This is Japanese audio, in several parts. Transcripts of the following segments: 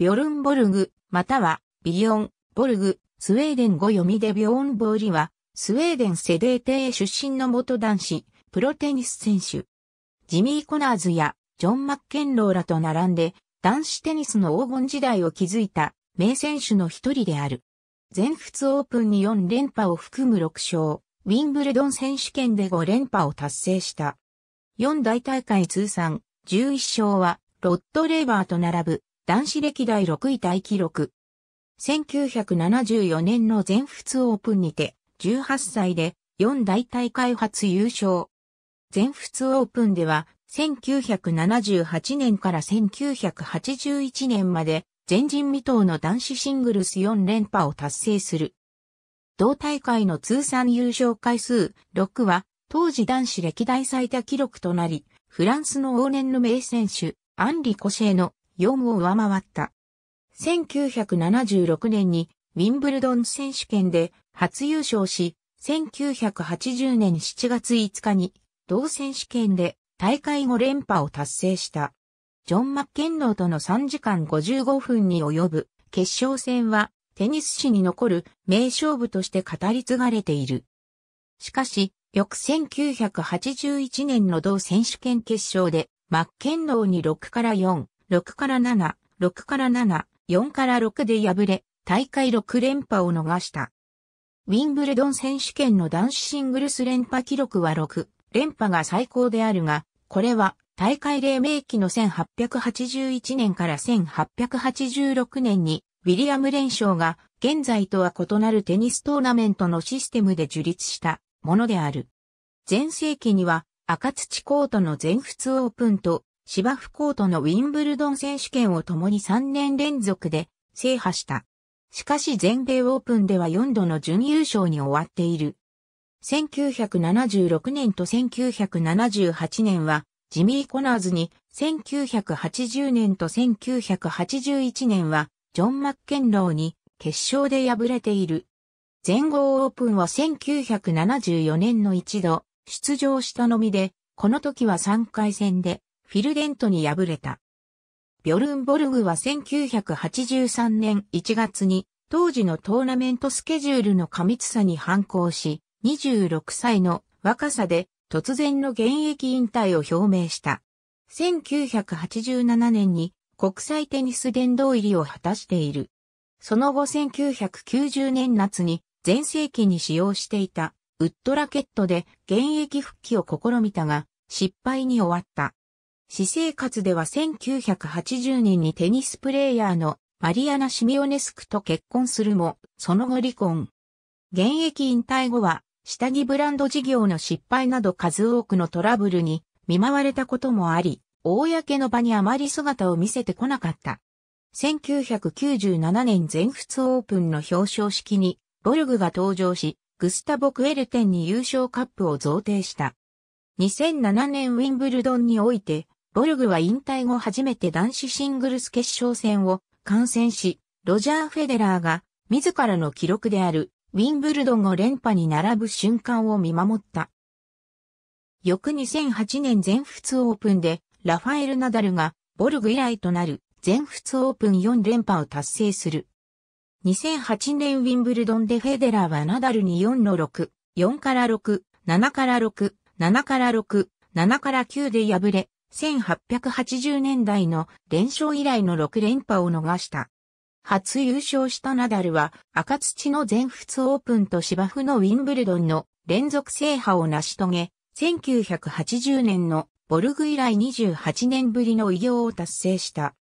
ビョルンボルグ、または、ビヨン、ボルグ、スウェーデン語読みでビョーンボーリは、スウェーデンセデーテー出身の元男子、プロテニス選手。ジミー・コナーズや、ジョン・マッケンローらと並んで、男子テニスの黄金時代を築いた、名選手の一人である。全仏オープンに4連覇を含む6勝、ウィンブルドン選手権で5連覇を達成した。4大大会通算11勝は、ロッド・レーバーと並ぶ男子歴代6位大記録。1974年の全仏オープンにて、18歳で4大大会初優勝。全仏オープンでは、1978年から1981年まで、前人未到の男子シングルス4連覇を達成する。同大会の通算優勝回数6は、当時男子歴代最多記録となり、フランスの往年の名選手、アンリ・コシェの4を上回った。1976年にウィンブルドン選手権で初優勝し、1980年7月5日に同選手権で大会5連覇を達成した。ジョン・マッケンローとの3時間55分に及ぶ決勝戦はテニス史に残る名勝負として語り継がれている。しかし、翌1981年の同選手権決勝でマッケンローに6から4、6から7、6から7、4から6で敗れ、大会6連覇を逃した。ウィンブルドン選手権の男子シングルス連覇記録は6、連覇が最高であるが、これは大会黎明期の1881年から1886年にウィリアム連勝が現在とは異なるテニストーナメントのシステムで樹立したものである。前世紀には赤土コートの全仏オープンと芝生コートのウィンブルドン選手権を共に3年連続で制覇した。しかし全米オープンでは4度の準優勝に終わっている。1976年と1978年はジミー・コナーズに、1980年と1981年はジョン・マッケンローに決勝で敗れている。全豪オープンは1974年の一度出場したのみで、この時は3回戦でフィルデントに敗れた。ビョルンボルグは1983年1月に当時のトーナメントスケジュールの過密さに反抗し、26歳の若さで突然の現役引退を表明した。1987年に国際テニス殿堂入りを果たしている。その後1990年夏に前世紀に使用していたウッドラケットで現役復帰を試みたが失敗に終わった。私生活では1980年にテニスプレーヤーのマリアナ・シミオネスクと結婚するも、その後離婚。現役引退後は、下着ブランド事業の失敗など数多くのトラブルに見舞われたこともあり、公の場にあまり姿を見せてこなかった。1997年全仏オープンの表彰式に、ボルグが登場し、グスタボ・クエルテンに優勝カップを贈呈した。2007年ウィンブルドンにおいて、ボルグは引退後初めて男子シングルス決勝戦を観戦し、ロジャー・フェデラーが自らの記録であるウィンブルドンを連覇に並ぶ瞬間を見守った。翌2008年全仏オープンでラファエル・ナダルがボルグ以来となる全仏オープン4連覇を達成する。2008年ウィンブルドンでフェデラーはナダルに4の6、4から6、7から6、7から6、7から9で敗れ、1880年代の連勝以来の6連覇を逃した。初優勝したナダルは赤土の全仏オープンと芝生のウィンブルドンの連続制覇を成し遂げ、1980年のボルグ以来28年ぶりの偉業を達成した。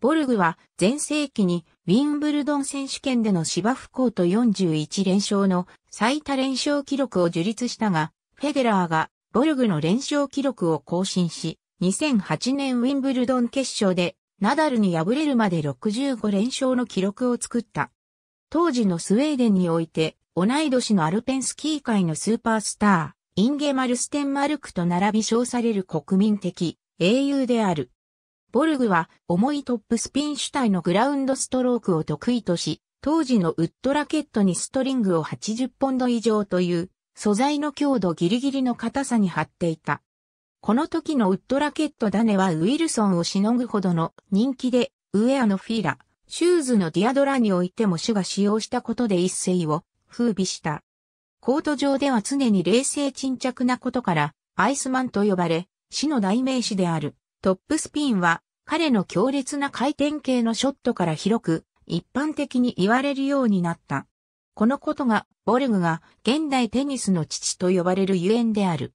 ボルグは前世紀にウィンブルドン選手権での芝生コート41連勝の最多連勝記録を樹立したが、フェデラーがボルグの連勝記録を更新し、2008年ウィンブルドン決勝でナダルに敗れるまで65連勝の記録を作った。当時のスウェーデンにおいて同い年のアルペンスキー界のスーパースター、インゲマル・ステンマルクと並び称される国民的英雄である。ボルグは重いトップスピン主体のグラウンドストロークを得意とし、当時のウッドラケットにストリングを80ポンド以上という素材の強度ギリギリの硬さに張っていた。この時のウッドラケットネはウィルソンをしのぐほどの人気で、ウェアのフィーラ、シューズのディアドラにおいても主が使用したことで一世を風靡した。コート上では常に冷静沈着なことから、アイスマンと呼ばれ、死の代名詞である。トップスピンは、彼の強烈な回転系のショットから広く、一般的に言われるようになった。このことが、ボルグが現代テニスの父と呼ばれるゆえんである。